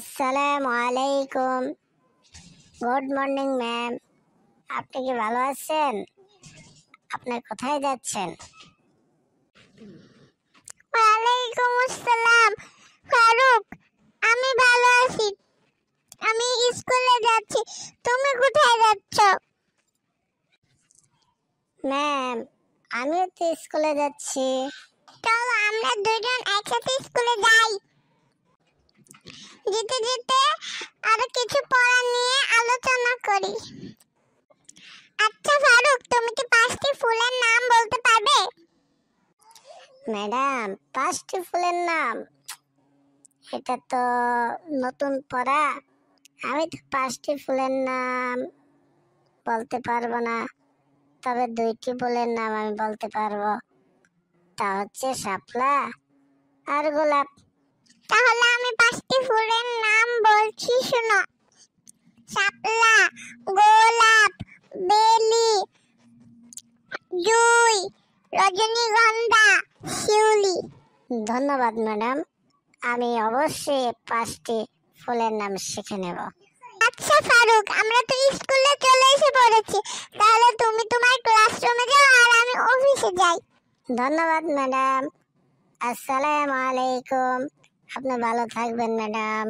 আসসালামু আলাইকুম good morning ma'am আপনি কি ভালো আছেন আপনি কোথায় যাচ্ছেন ওয়ালাইকুম আসসালাম ফারুক আমি ভালো আছি আমি স্কুলে যাচ্ছি তুমি কোথায় যাচ্ছ ম্যাম আমিও তো স্কুলে যাচ্ছি চলো আমরা দুজন একসাথে স্কুলে যাই যেতে যেতে আরো কিছু পড়া নিয়ে আলোচনা করি আচ্ছা ফারুক তুমি কি পাঁচটি ফুলের নাম বলতে পারবে ম্যাডাম পাঁচটি ফুলের নাম এটা তো নতুন পড়া আমি তো পাঁচটি ফুলের নাম বলতে পারবো না তবে দুইটি ফুলের নাম আমি বলতে পারবো তা হচ্ছে শাপলা আর গোলাপ তাহলে ফুলের নাম বলছি শোনো শাপলা গোলাপ বেলি জুই রজনীগন্ধা শিউলি ধন্যবাদ ম্যাডাম আমি অবশ্যই পাঁচটি ফুলের নাম শিখে নেব আচ্ছা ফারুক আমরা তো স্কুলে চলে এসে পড়েছি তাহলে তুমি তোমার ক্লাসরুমে যাও আর আমি অফিসে যাই ধন্যবাদ ম্যাডাম আসসালামু আলাইকুম আপনি ভালো থাকবেন ম্যাডাম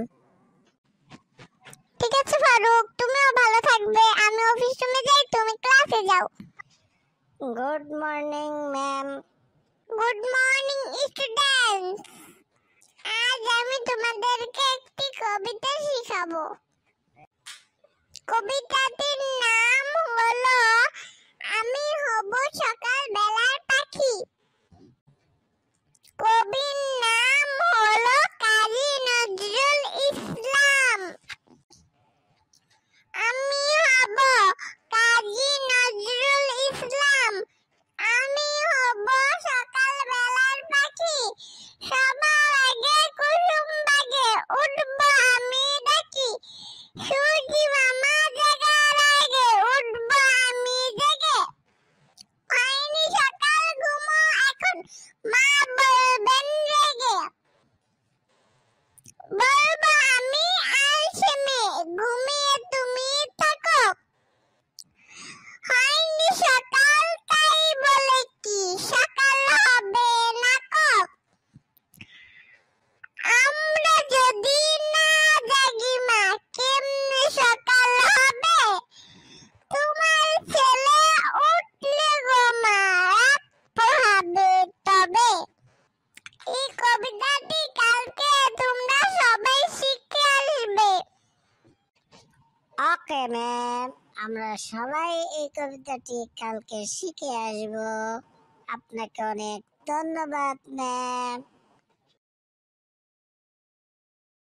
ঠিক আছে ফারুক তুমিও ভালো থাকবে আমি অফিস রুমে যাই তুমি ক্লাসে যাও good morning ma'am good morning students আজ আমি তোমাদেরকে একটি কবিতা শিখাবো কবিতাটির Hello. ওকে ম্যাম আমরা সবাই এই কবিতাটি কালকে শিখে আসব আপনাকে অনেক ধন্যবাদ ম্যাম